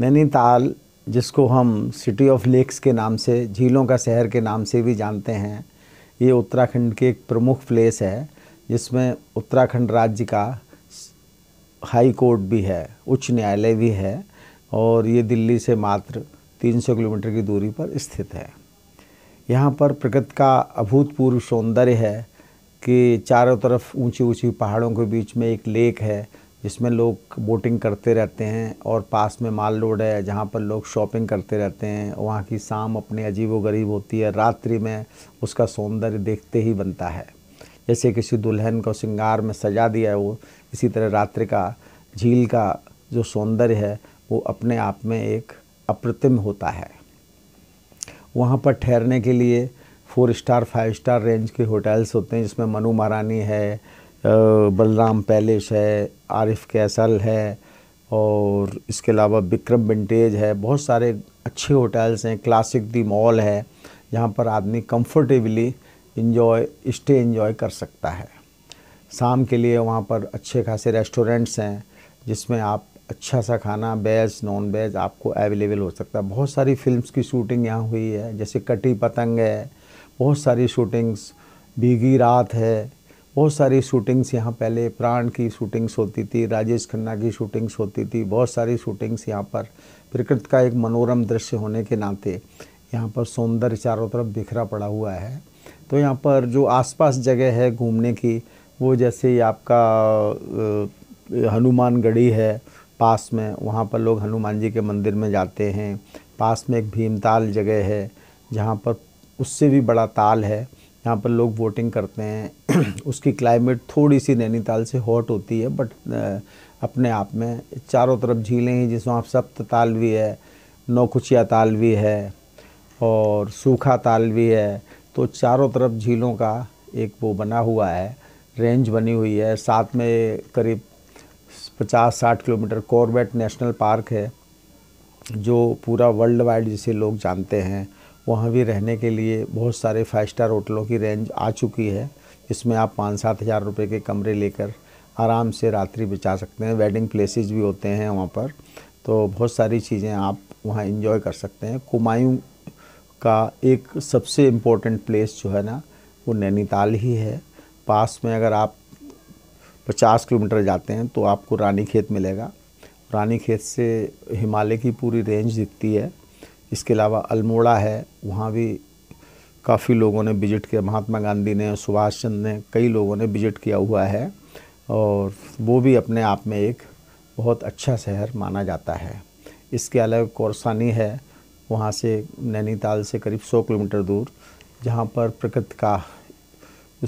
नैनीताल जिसको हम city of lakes के नाम से झीलों का शहर के नाम से भी जानते हैं ये उत्तराखंड की एक प्रमुख प्लेस है जिसमें उत्तराखंड राज्य का हाई कोर्ट भी है उच्च न्यायालय भी है और ये दिल्ली से मात्र 300 किलोमीटर की दूरी पर स्थित है यहाँ पर प्रकृति का अभूतपूर्व सौंदर्य है कि चारों तरफ ऊंची ऊंची पहाड़ों के बीच में एक लेक है जिसमें लोग बोटिंग करते रहते हैं और पास में माल रोड है जहाँ पर लोग शॉपिंग करते रहते हैं वहाँ की शाम अपने अजीब व गरीब होती है रात्रि में उसका सौंदर्य देखते ही बनता है जैसे किसी दुल्हन को श्रृंगार में सजा दिया है वो इसी तरह रात्रि का झील का जो सौंदर्य है वो अपने आप में एक अप्रतिम होता है वहाँ पर ठहरने के लिए four star five star range के होटल्स होते हैं जिसमें मनु महारानी है बलराम पैलेस है आरिफ कैसल है और इसके अलावा विक्रम विंटेज है बहुत सारे अच्छे होटल्स हैं क्लासिक दी मॉल है जहाँ पर आदमी कंफर्टेबली इंजॉय स्टे इंजॉय कर सकता है शाम के लिए वहाँ पर अच्छे खासे रेस्टोरेंट्स हैं जिसमें आप अच्छा सा खाना वेज नॉन वेज आपको अवेलेबल हो सकता है बहुत सारी फिल्म्स की शूटिंग यहाँ हुई है जैसे कटी पतंग है बहुत सारी शूटिंग्स भीगी रात है बहुत सारी शूटिंग्स यहाँ पहले प्राण की शूटिंग्स होती थी राजेश खन्ना की शूटिंग्स होती थी बहुत सारी शूटिंग्स यहाँ पर प्रकृति का एक मनोरम दृश्य होने के नाते यहाँ पर सौंदर्य चारों तरफ बिखरा पड़ा हुआ है तो यहाँ पर जो आसपास जगह है घूमने की वो जैसे आपका हनुमानगढ़ी है पास में वहाँ पर लोग हनुमान जी के मंदिर में जाते हैं पास में एक भीमताल जगह है जहाँ पर उससे भी बड़ा ताल है यहाँ पर लोग वोटिंग करते हैं उसकी क्लाइमेट थोड़ी सी नैनीताल से हॉट होती है बट अपने आप में चारों तरफ झीलें ही जिसमें आप सप्त ताल भी है नौकुचिया ताल भी है और सूखा ताल भी है तो चारों तरफ झीलों का एक वो बना हुआ है रेंज बनी हुई है साथ में करीब 50-60 किलोमीटर कॉर्बेट नेशनल पार्क है जो पूरा वर्ल्ड वाइड जिसे लोग जानते हैं वहाँ भी रहने के लिए बहुत सारे फाइव स्टार होटलों की रेंज आ चुकी है इसमें आप पाँच सात हज़ार रुपये के कमरे लेकर आराम से रात्रि बिछा सकते हैं वेडिंग प्लेसेस भी होते हैं वहाँ पर तो बहुत सारी चीज़ें आप वहाँ इन्जॉय कर सकते हैं कुमायूं का एक सबसे इम्पोर्टेंट प्लेस जो है ना वो नैनीताल ही है पास में अगर आप 50 किलोमीटर जाते हैं तो आपको रानी खेत मिलेगा रानी खेत से हिमालय की पूरी रेंज दिखती है इसके अलावा अल्मोड़ा है वहाँ भी काफ़ी लोगों ने विजिट किया महात्मा गांधी ने सुभाष चंद्र ने कई लोगों ने विजिट किया हुआ है और वो भी अपने आप में एक बहुत अच्छा शहर माना जाता है इसके अलावा कौरसानी है वहाँ से नैनीताल से करीब 100 किलोमीटर दूर जहाँ पर प्रकृति का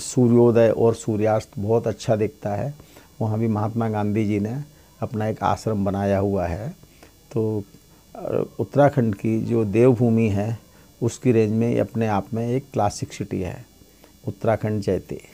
सूर्योदय और सूर्यास्त बहुत अच्छा दिखता है वहाँ भी महात्मा गांधी जी ने अपना एक आश्रम बनाया हुआ है तो उत्तराखंड की जो देवभूमि है उसकी रेंज में अपने आप में एक क्लासिक सिटी है उत्तराखंड जैती